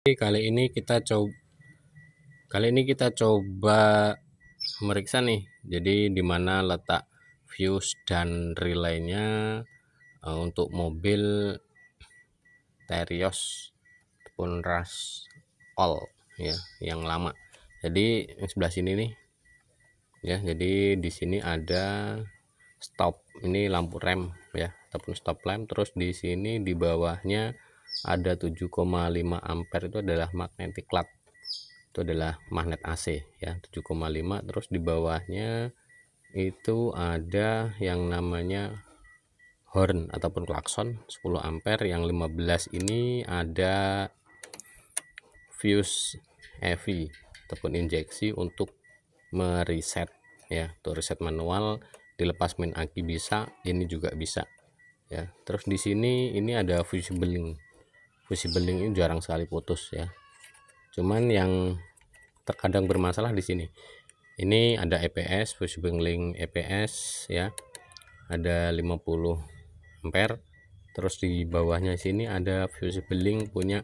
kali ini kita coba kali ini kita coba meriksa nih jadi dimana letak fuse dan relaynya eh, untuk mobil Terios pun ras all ya yang lama jadi yang sebelah sini nih ya jadi di sini ada stop ini lampu rem ya ataupun stop lamp terus di sini di bawahnya ada 7,5 ampere itu adalah magnetic cloud itu adalah magnet AC ya 7,5 terus di bawahnya itu ada yang namanya horn ataupun klakson 10 ampere yang 15 ini ada fuse EV ataupun injeksi untuk mereset ya tuh reset manual dilepas main aki bisa ini juga bisa ya terus di sini ini ada fuse beling busi bening ini jarang sekali putus ya cuman yang terkadang bermasalah di sini ini ada EPS busi beling EPS ya ada 50 ampere terus di bawahnya sini ada fuse beling punya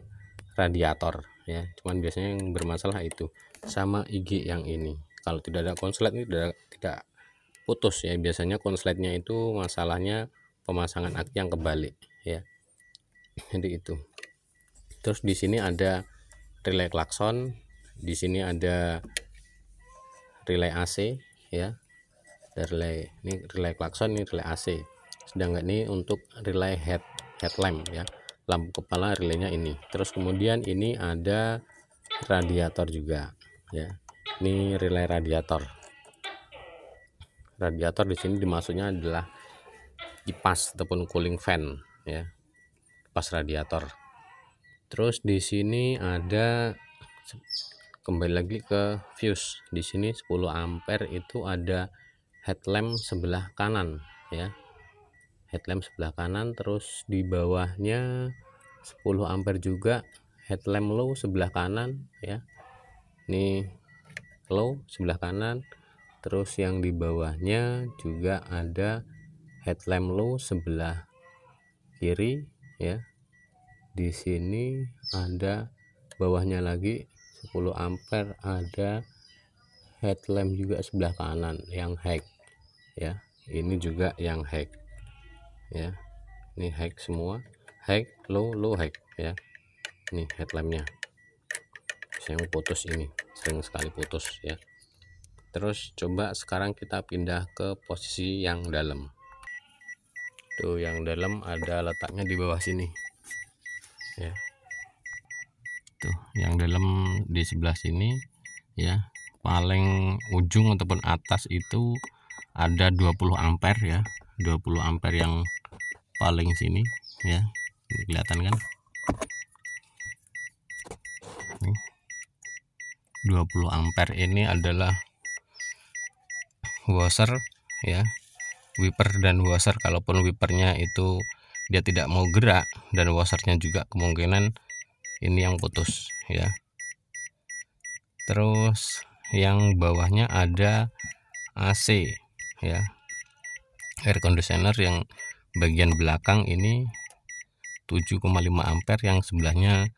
radiator ya cuman biasanya yang bermasalah itu sama IG yang ini kalau tidak ada konslet ini tidak, tidak putus ya biasanya konsletnya itu masalahnya pemasangan aki yang kebalik ya jadi itu terus di sini ada relay klakson di sini ada relay AC ya relay ini relay klakson ini relay AC sedangkan ini untuk relay head headlamp ya lampu kepala relaynya ini terus kemudian ini ada radiator juga ya ini relay radiator radiator di sini dimaksudnya adalah kipas ataupun cooling fan ya kipas radiator terus di sini ada kembali lagi ke fuse di sini 10 ampere itu ada headlamp sebelah kanan ya headlamp sebelah kanan terus di bawahnya 10 ampere juga headlamp low sebelah kanan ya ini low sebelah kanan terus yang di bawahnya juga ada headlamp low sebelah kiri ya di sini ada bawahnya lagi 10 ampere ada headlamp juga sebelah kanan yang hack ya ini juga yang hack ya ini hack semua hack low low hack ya ini headlampnya saya putus ini sering sekali putus ya terus coba sekarang kita pindah ke posisi yang dalam tuh yang dalam ada letaknya di bawah sini ya tuh yang dalam di sebelah sini ya paling ujung ataupun atas itu ada 20 ampere ya 20 ampere yang paling sini ya ini kelihatan kan Nih. 20 ampere ini adalah washer ya wiper dan washer kalaupun wipernya itu dia tidak mau gerak dan washernya juga kemungkinan ini yang putus ya terus yang bawahnya ada AC ya air conditioner yang bagian belakang ini 7,5 ampere yang sebelahnya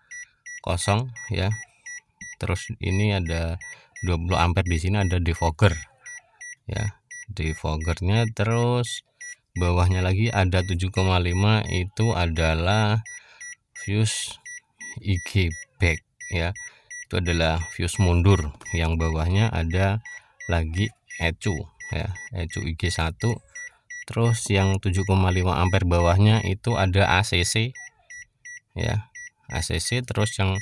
kosong ya terus ini ada 20 ampere di sini ada defogger ya defoggernya terus bawahnya lagi ada 7,5 itu adalah fuse IG back ya itu adalah fuse mundur yang bawahnya ada lagi ecu ya ecu IG 1 terus yang 7,5 ampere bawahnya itu ada ACC ya ACC terus yang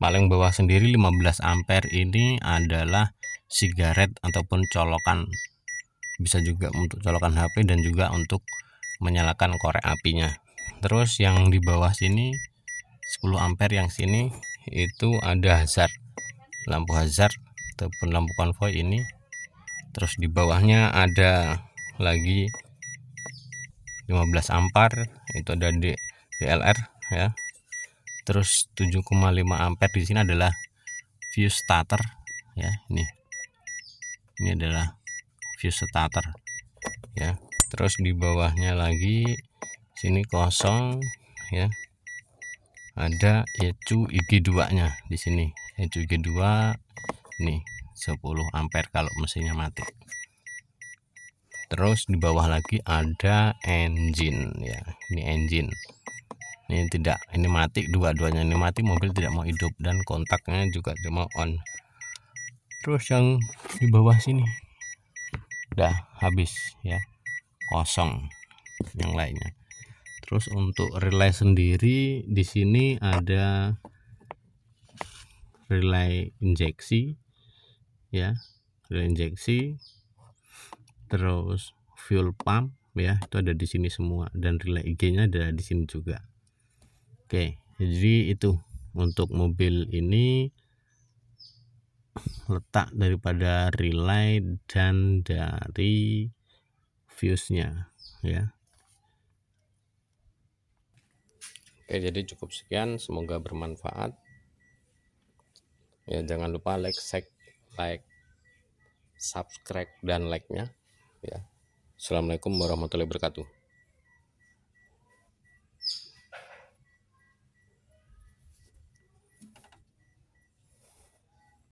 paling bawah sendiri 15 ampere ini adalah sigaret ataupun colokan bisa juga untuk colokan HP dan juga untuk menyalakan korek apinya terus yang di bawah sini 10 ampere yang sini itu ada hazard lampu hazard ataupun lampu konvoy ini terus di bawahnya ada lagi 15 ampere itu ada di DLR ya terus 7,5 ampere di sini adalah fuse starter ya ini ini adalah view starter ya terus di bawahnya lagi sini kosong ya ada ECU IG2 nya di sini ECU IG2 nih 10 ampere kalau mesinnya mati terus di bawah lagi ada engine ya ini engine ini tidak ini mati dua-duanya ini mati mobil tidak mau hidup dan kontaknya juga cuma on terus yang di bawah sini udah habis ya kosong yang lainnya terus untuk relay sendiri di sini ada relay injeksi ya relay injeksi terus fuel pump ya itu ada di sini semua dan relay IG nya ada di sini juga oke jadi itu untuk mobil ini letak daripada relay dan dari fuse-nya ya Oke jadi cukup sekian semoga bermanfaat ya jangan lupa like share like subscribe dan like nya ya Assalamualaikum warahmatullahi wabarakatuh